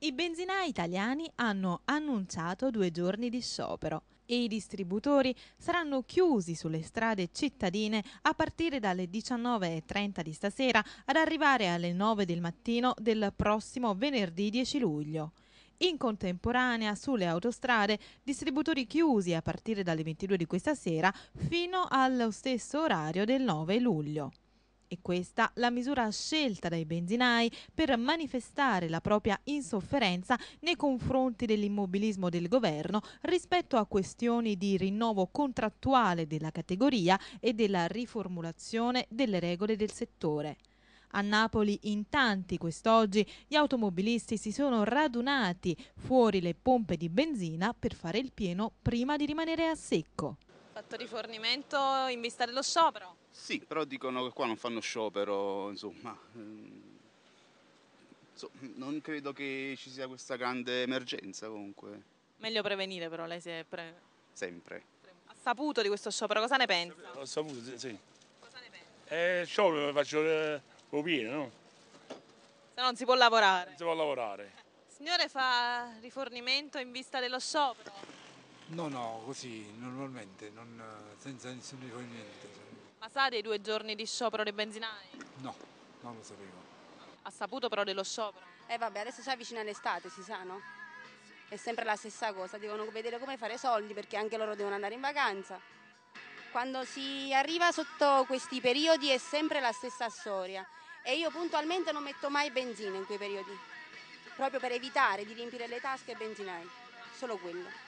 I benzinai italiani hanno annunciato due giorni di sciopero e i distributori saranno chiusi sulle strade cittadine a partire dalle 19.30 di stasera ad arrivare alle 9 del mattino del prossimo venerdì 10 luglio. In contemporanea sulle autostrade, distributori chiusi a partire dalle 22 di questa sera fino allo stesso orario del 9 luglio. E questa la misura scelta dai benzinai per manifestare la propria insofferenza nei confronti dell'immobilismo del governo rispetto a questioni di rinnovo contrattuale della categoria e della riformulazione delle regole del settore. A Napoli in tanti quest'oggi gli automobilisti si sono radunati fuori le pompe di benzina per fare il pieno prima di rimanere a secco. Fatto rifornimento in vista dello sciopero? Sì, però dicono che qua non fanno sciopero, insomma. Ehm, non credo che ci sia questa grande emergenza comunque. Meglio prevenire però, lei si è pre... Sempre. Ha saputo di questo sciopero, cosa ne pensa? Ho saputo, sì. Cosa ne pensa? Eh, sciopero faccio le eh, copie, no? Se no non si può lavorare. Non si può lavorare. Il signore fa rifornimento in vista dello sciopero? No, no, così, normalmente, non, senza nessun rifornimento. Ma sa dei due giorni di sciopero dei benzinai? No, non lo sapevo. Ha saputo però dello sciopero? Eh vabbè, adesso si avvicina l'estate, si sa, no? È sempre la stessa cosa, devono vedere come fare soldi perché anche loro devono andare in vacanza. Quando si arriva sotto questi periodi è sempre la stessa storia e io puntualmente non metto mai benzina in quei periodi, proprio per evitare di riempire le tasche e benzinai, solo quello.